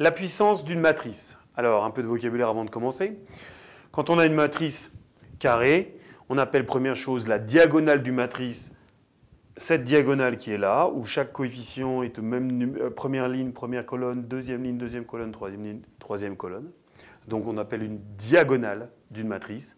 La puissance d'une matrice. Alors, un peu de vocabulaire avant de commencer. Quand on a une matrice carrée, on appelle première chose la diagonale du matrice, cette diagonale qui est là, où chaque coefficient est au même euh, première ligne, première colonne, deuxième ligne, deuxième colonne, troisième ligne, troisième colonne. Donc on appelle une diagonale d'une matrice.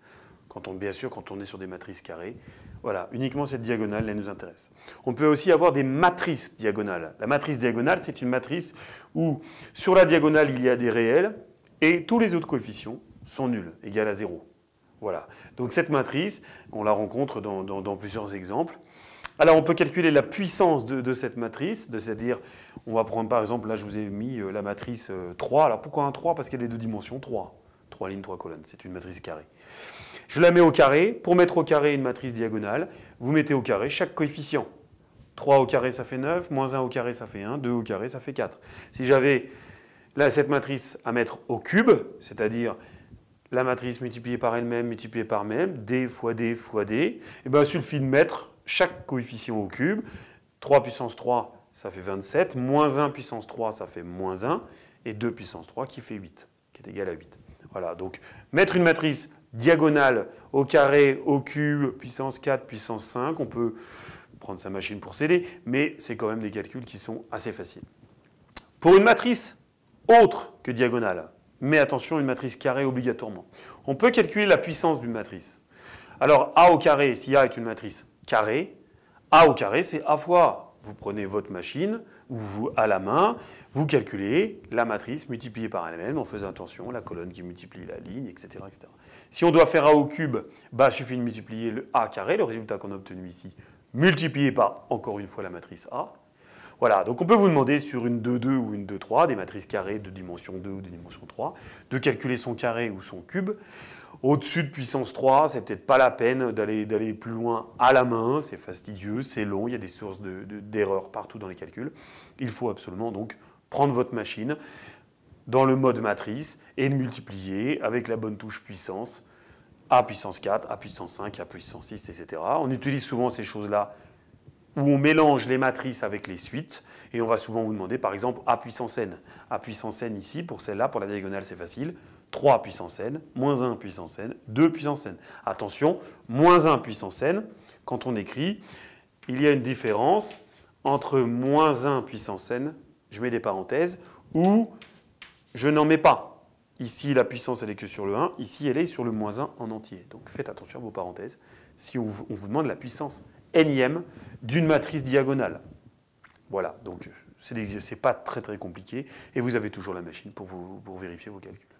Quand on, bien sûr, quand on est sur des matrices carrées. Voilà, uniquement cette diagonale, elle nous intéresse. On peut aussi avoir des matrices diagonales. La matrice diagonale, c'est une matrice où sur la diagonale, il y a des réels et tous les autres coefficients sont nuls, égaux à 0. Voilà. Donc cette matrice, on la rencontre dans, plusieurs exemples. Alors on peut calculer la puissance de, de cette matrice, c'est-à-dire on va prendre par exemple, là je vous ai mis euh, la matrice 3. Euh, Alors pourquoi un 3 Parce qu'elle est de dimension 3. 3 lignes, 3 colonnes. C'est une matrice carrée. Je la mets au carré. Pour mettre au carré une matrice diagonale, vous mettez au carré chaque coefficient. 3 au carré, ça fait 9, moins 1 au carré, ça fait 1, 2 au carré, ça fait 4. Si j'avais cette matrice à mettre au cube, c'est-à-dire la matrice multipliée par elle-même, multipliée par même, d fois d fois d, eh bien, il suffit de mettre chaque coefficient au cube. 3 puissance 3, ça fait 27, moins 1 puissance 3, ça fait moins 1, et 2 puissance 3 qui fait 8, qui est égal à 8. Voilà, donc mettre une matrice diagonale au carré, au cube, puissance 4, puissance 5. On peut prendre sa machine pour s'aider, mais c'est quand même des calculs qui sont assez faciles. Pour une matrice autre que diagonale, mais attention, une matrice carrée obligatoirement, on peut calculer la puissance d'une matrice. Alors A au carré, si A est une matrice carrée, A au carré, c'est A fois vous prenez votre machine, ou vous, à la main, vous calculez la matrice multipliée par elle-même en faisant attention, la colonne qui multiplie la ligne, etc., etc. Si on doit faire A au cube, bah, il suffit de multiplier le A carré, le résultat qu'on a obtenu ici, multiplié par, encore une fois, la matrice A, voilà, donc on peut vous demander sur une 2-2 ou une 2-3, des matrices carrées de dimension 2 ou de dimension 3, de calculer son carré ou son cube. Au-dessus de puissance 3, c'est peut-être pas la peine d'aller plus loin à la main, c'est fastidieux, c'est long, il y a des sources d'erreurs partout dans les calculs. Il faut absolument donc prendre votre machine dans le mode matrice et multiplier avec la bonne touche puissance, A puissance 4, A puissance 5, A puissance 6, etc. On utilise souvent ces choses-là où on mélange les matrices avec les suites. Et on va souvent vous demander, par exemple, A puissance n. A puissance n ici, pour celle-là, pour la diagonale, c'est facile. 3 puissance n, moins 1 puissance n, 2 puissance n. Attention, moins 1 puissance n, quand on écrit, il y a une différence entre moins 1 puissance n, je mets des parenthèses, ou je n'en mets pas. Ici, la puissance, elle est que sur le 1. Ici, elle est sur le moins 1 en entier. Donc faites attention à vos parenthèses si on vous demande la puissance énième d'une matrice diagonale. Voilà, donc c'est pas très très compliqué, et vous avez toujours la machine pour, vous, pour vérifier vos calculs.